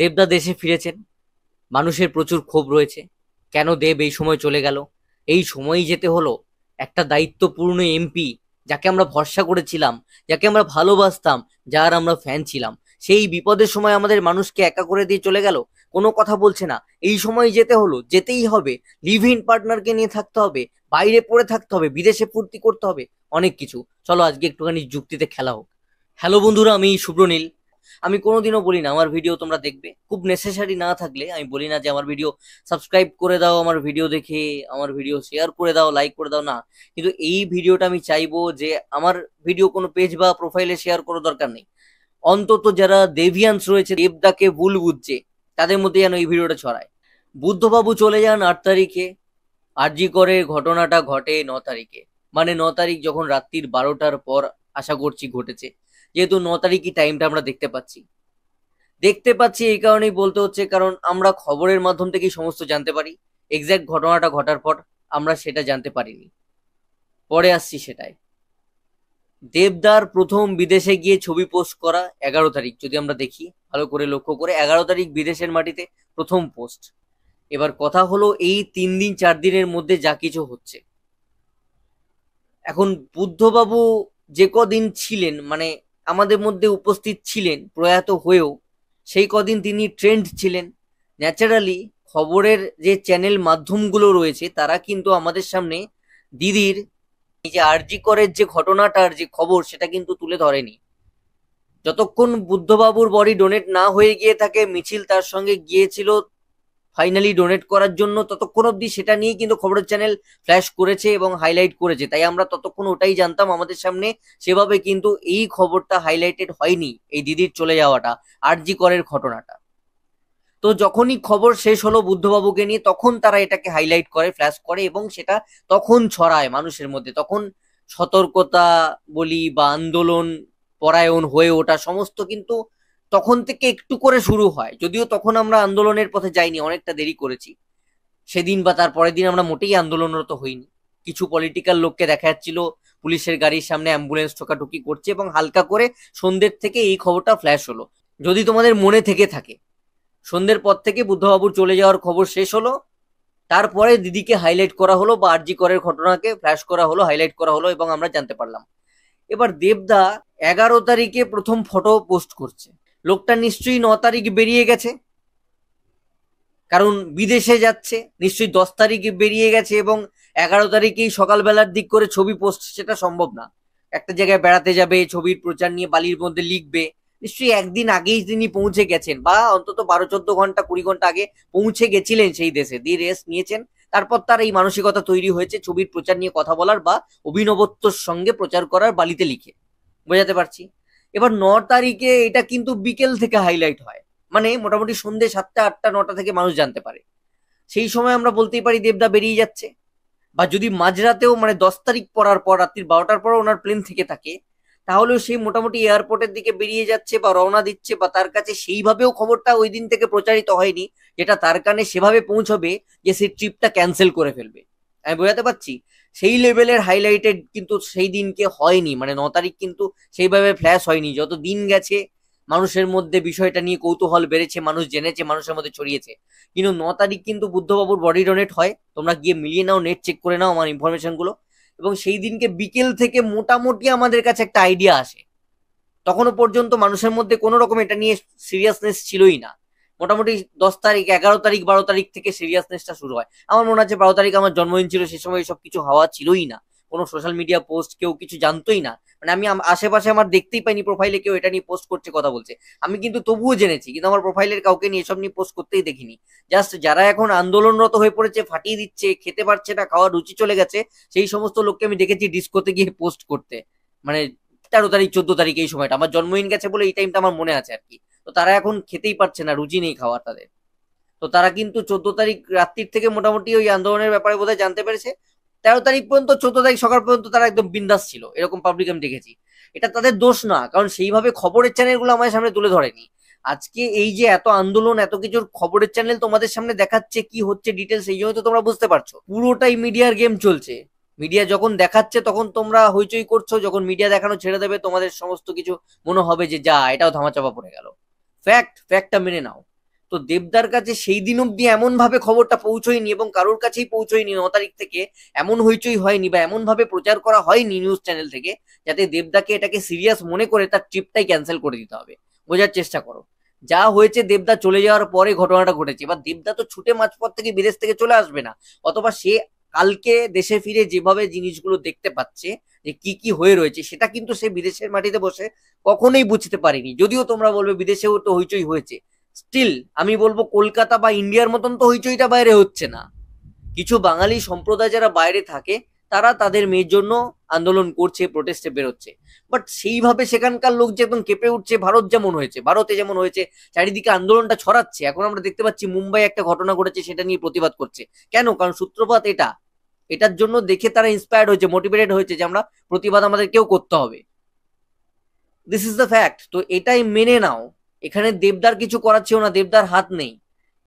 দেবদা দেশে ফিরেছেন মানুষের প্রচুর ক্ষোভ রয়েছে কেন দেব এই সময় চলে গেল এই সময়ই যেতে হলো একটা দায়িত্বপূর্ণ এমপি যাকে আমরা ভরসা করেছিলাম যাকে আমরা ভালোবাসতাম যার আমরা ফ্যান ছিলাম সেই বিপদের সময় আমাদের মানুষকে একা করে দিয়ে চলে গেল কোনো কথা বলছে না এই সময় যেতে হলো যেতেই হবে লিভ ইন পার্টনারকে নিয়ে থাকতে হবে বাইরে পড়ে থাকতে হবে বিদেশে পূর্তি করতে হবে অনেক কিছু চলো আজকে একটুখানি যুক্তিতে খেলা হোক হ্যালো বন্ধুরা আমি সুব্রনীল আমি কোনোদিনও বলি না আমার ভিডিও তোমরা দেখবে খুব নেসেসারি না থাকলে আমি বলি না যে আমার ভিডিও সাবস্ক্রাইব করে দাও আমার ভিডিও দেখে আমার ভিডিও শেয়ার করে দাও লাইক করে দাও না কিন্তু এই ভিডিওটা আমি চাইবো যে আমার ভিডিও কোনো পেজ বা প্রোফাইলে শেয়ার করার দরকার নেই অন্তত যারা দেভিয়ান্স রয়েছে দেবদাকে ভুল বুঝছে তাদের মধ্যে যেন এই ভিডিওটা ছড়ায় বুদ্ধবাবু চলে যান আট তারিখে আরজি করে ঘটনাটা ঘটে ন তারিখে মানে ন তারিখ যখন রাত্রির বারোটার পর আশা করছি ঘটেছে যেহেতু ন তারিখই টাইমটা আমরা দেখতে পাচ্ছি দেখতে পাচ্ছি এই কারণেই বলতে হচ্ছে কারণ আমরা খবরের মাধ্যম থেকেই সমস্ত জানতে পারি এক্স্যাক্ট ঘটনাটা ঘটার পর আমরা সেটা জানতে পারিনি পরে আসছি সেটাই দেবদার প্রথম বিদেশে গিয়ে ছবি পোস্ট করা এগারো তারিখ যদি আমরা দেখি ভালো করে লক্ষ্য করে এগারো তারিখ বিদেশের মাটিতে প্রথম পোস্ট এবার কথা হলো এই তিন দিন চার দিনের মধ্যে যা কিছু হচ্ছে এখন বুদ্ধবাবু যে কদিন ছিলেন মানে আমাদের মধ্যে উপস্থিত ছিলেন প্রয়াত হয়েও সেই কদিন তিনি ট্রেন্ড ছিলেন ন্যাচারালি খবরের যে চ্যানেল মাধ্যমগুলো রয়েছে তারা কিন্তু আমাদের সামনে দিদির এই যে আরজি করের যে ঘটনাটার যে খবর সেটা কিন্তু তুলে ধরেনি যতক্ষণ বুদ্ধবাবুর বডি ডোনেট না হয়ে গিয়ে থাকে মিছিল তার সঙ্গে গিয়েছিল ফাইনালি ডোনেট করার জন্য ততক্ষণ অব্দি সেটা নিয়ে কিন্তু খবরের চ্যানেল ফ্ল্যাশ করেছে এবং হাইলাইট করেছে তাই আমরা ততক্ষণ ওটাই জানতাম আমাদের সামনে সেভাবে কিন্তু এই খবরটা হাইলাইটেড হয়নি এই দিদির চলে যাওয়াটা আর জি করের ঘটনাটা তো যখনই খবর শেষ হলো বুদ্ধবাবুকে নিয়ে তখন তারা এটাকে হাইলাইট করে ফ্ল্যাশ করে এবং সেটা তখন ছড়ায় মানুষের মধ্যে তখন সতর্কতা বলি বা আন্দোলন পরায়ণ হয়ে ওঠা সমস্ত কিন্তু তখন থেকে একটু করে শুরু হয় যদিও তখন আমরা আন্দোলনের পথে যাইনি অনেকটা দেরি করেছি সেদিন বা তার পরের দিন আমরা মোটেই আন্দোলনরত হইনি কিছু পলিটিক্যাল লোককে দেখা যাচ্ছিল পুলিশের গাড়ির সামনে অ্যাম্বুলেন্স ঠোকাঠুকি করছে এবং হালকা করে সন্ধ্যের থেকে এই খবরটা ফ্ল্যাশ হলো যদি তোমাদের মনে থেকে থাকে সন্ধ্যের পর থেকে বুদ্ধবাবুর চলে যাওয়ার খবর শেষ হলো তারপরে দিদিকে হাইলাইট করা হলো বা আরজি করের ঘটনাকে ফ্ল্যাশ করা হলো হাইলাইট করা হলো এবং আমরা জানতে পারলাম এবার দেবদা এগারো তারিখে প্রথম ফটো পোস্ট করছে লোকটা নিশ্চয়ই ন তারিখ বেরিয়ে গেছে কারণ বিদেশে যাচ্ছে নিশ্চয়ই দশ তারিখ বেরিয়ে গেছে এবং এগারো তারিখেই সকালবেলার দিক করে ছবি পোস্ট সেটা সম্ভব না একটা জায়গায় বেড়াতে যাবে ছবির প্রচার নিয়ে বালির মধ্যে লিখবে নিশ্চয়ই একদিন আগেই তিনি পৌঁছে গেছেন বা অন্তত বারো চোদ্দ ঘন্টা কুড়ি ঘন্টা আগে পৌঁছে গেছিলেন সেই দেশে দিয়ে রেস্ট নিয়েছেন তারপর তার এই মানসিকতা তৈরি হয়েছে ছবির প্রচার নিয়ে কথা বলার বা অভিনবত্বর সঙ্গে প্রচার করার বালিতে লিখে বোঝাতে পারছি এবার ন তারিখে এটা কিন্তু বিকেল থেকে হাইলাইট হয় মানে মোটামুটি সন্ধ্যে সাতটা আটটা নটা থেকে মানুষ জানতে পারে সেই সময় আমরা বলতেই পারি দেবদা বেরিয়ে যাচ্ছে বা যদি মাঝরাতেও মানে দশ তারিখ পড়ার পর রাত্রির বারোটার পর ওনার প্লেন থেকে থাকে তাহলেও সেই মোটামুটি এয়ারপোর্টের দিকে বেরিয়ে যাচ্ছে বা রওনা দিচ্ছে বা তার কাছে সেইভাবেও খবরটা ওই দিন থেকে প্রচারিত হয়নি যেটা তার কানে সেভাবে পৌঁছবে যে সে ট্রিপটা ক্যান্সেল করে ফেলবে আমি বোঝাতে পারছি সেই লেভেলের হাইলাইটেড কিন্তু সেই দিনকে হয়নি মানে ন তারিখ কিন্তু সেইভাবে ফ্ল্যাশ হয়নি যত দিন গেছে মানুষের মধ্যে বিষয়টা নিয়ে কৌতূহল বেড়েছে মানুষ জেনেছে মানুষের মধ্যে ছড়িয়েছে কিন্তু ন তারিখ কিন্তু বুদ্ধবাবুর বডি ডোনেট হয় তোমরা গিয়ে মিলিয়ে নাও নেট চেক করে নাও আমার ইনফরমেশনগুলো এবং সেই দিনকে বিকেল থেকে মোটামুটি আমাদের কাছে একটা আইডিয়া আসে তখনও পর্যন্ত মানুষের মধ্যে কোনো রকম এটা নিয়ে সিরিয়াসনেস ছিলই না মোটামুটি দশ তারিখ এগারো তারিখ বারো তারিখ থেকে সিরিয়াসনেসটা শুরু হয় আমার মনে আছে বারো তারিখ আমার জন্মদিন ছিল সে সময় সব কিছু হওয়া ছিলই না কোনো সোশ্যাল মিডিয়া পোস্ট কেউ কিছু জানতোই না মানে আমি আশেপাশে আমার দেখতেই পাইনি প্রোফাইলে কেউ এটা নিয়ে পোস্ট করছে কথা বলছে আমি কিন্তু তবুও জেনেছি কিন্তু আমার প্রোফাইলের কাউকে নিয়ে এসব নিয়ে পোস্ট করতেই দেখিনি জাস্ট যারা এখন আন্দোলনরত হয়ে পড়েছে ফাটিয়ে দিচ্ছে খেতে পারছে না খাওয়ার রুচি চলে গেছে সেই সমস্ত লোককে আমি দেখেছি ডিসকোতে গিয়ে পোস্ট করতে মানে তেরো তারিখ চোদ্দ তারিখ এই সময়টা আমার জন্মদিন গেছে বলে এই টাইমটা আমার মনে আছে আর কি তো তারা এখন খেতেই পারছে না রুচি নেই খাওয়া তাদের তো তারা কিন্তু চোদ্দ তারিখ রাত্রির থেকে মোটামুটি ওই আন্দোলনের ব্যাপারে বোধহয় জানতে পেরেছে তেরো তারিখ পর্যন্ত চোদ্দ তারিখ সকাল পর্যন্ত তারা একদম বিন্দাস ছিল এরকম পাবলিক আমি দেখেছি এটা তাদের দোষ না কারণ সেইভাবে খবরের চ্যানেলগুলো আমার সামনে তুলে ধরেনি আজকে এই যে এত আন্দোলন এত কিছুর খবরের চ্যানেল তোমাদের সামনে দেখাচ্ছে কি হচ্ছে ডিটেলস এই জন্য তো তোমরা বুঝতে পারছো পুরোটাই মিডিয়ার গেম চলছে মিডিয়া যখন দেখাচ্ছে তখন তোমরা হইচই করছো যখন মিডিয়া দেখানো ছেড়ে দেবে তোমাদের সমস্ত কিছু মনে হবে যে যা এটাও ধামাচাপা পড়ে গেল ফ্যাক্ট ফ্যাক্টটা মেনে নাও তো দেবদার কাছে সেই দিন অব্দি এমন ভাবে খবরটা পৌঁছয়নি এবং কারোর কাছেই পৌঁছয়নি ন তারিখ থেকে এমন হইচই হয়নি বা এমন ভাবে প্রচার করা হয়নি নিউজ চ্যানেল থেকে যাতে দেবদাকে এটাকে সিরিয়াস মনে করে তার ট্রিপটাই ক্যান্সেল করে দিতে হবে বোঝার চেষ্টা করো যা হয়েছে দেবদা চলে যাওয়ার পরে ঘটনাটা ঘটেছে এবার দেবদা তো ছুটে মাঝপথ থেকে বিদেশ থেকে চলে আসবে না অথবা সে কালকে দেশে ফিরে যেভাবে জিনিসগুলো দেখতে পাচ্ছে যে কি কি হয়ে রয়েছে সেটা কিন্তু সে বিদেশের মাটিতে বসে কখনোই বুঝতে পারেনি যদিও তোমরা বলবে বিদেশেও তো হইচই হয়েছে স্টিল আমি বলবো কলকাতা বা ইন্ডিয়ার মতন তো হইচইটা বাইরে হচ্ছে না কিছু বাঙালি সম্প্রদায় যারা বাইরে থাকে তারা তাদের মেয়ের জন্য আন্দোলন করছে প্রোটেস্টে বেরোচ্ছে বাট সেইভাবে সেখানকার লোক যে একদম কেঁপে উঠছে ভারত যেমন হয়েছে ভারতে যেমন হয়েছে চারিদিকে আন্দোলনটা ছড়াচ্ছে এখন আমরা দেখতে পাচ্ছি মুম্বাই একটা ঘটনা ঘটেছে সেটা নিয়ে প্রতিবাদ করছে কেন কারণ সূত্রপাত এটা এটার জন্য দেখে তারা ইন্সপায়ার্ড হয়েছে মোটিভেটেড হয়েছে যে আমরা প্রতিবাদ আমাদেরকেও করতে হবে দিস ইজ দ্য ফ্যাক্ট তো এটাই মেনে নাও এখানে দেবদার কিছু করার ছিল না দেবদার হাত নেই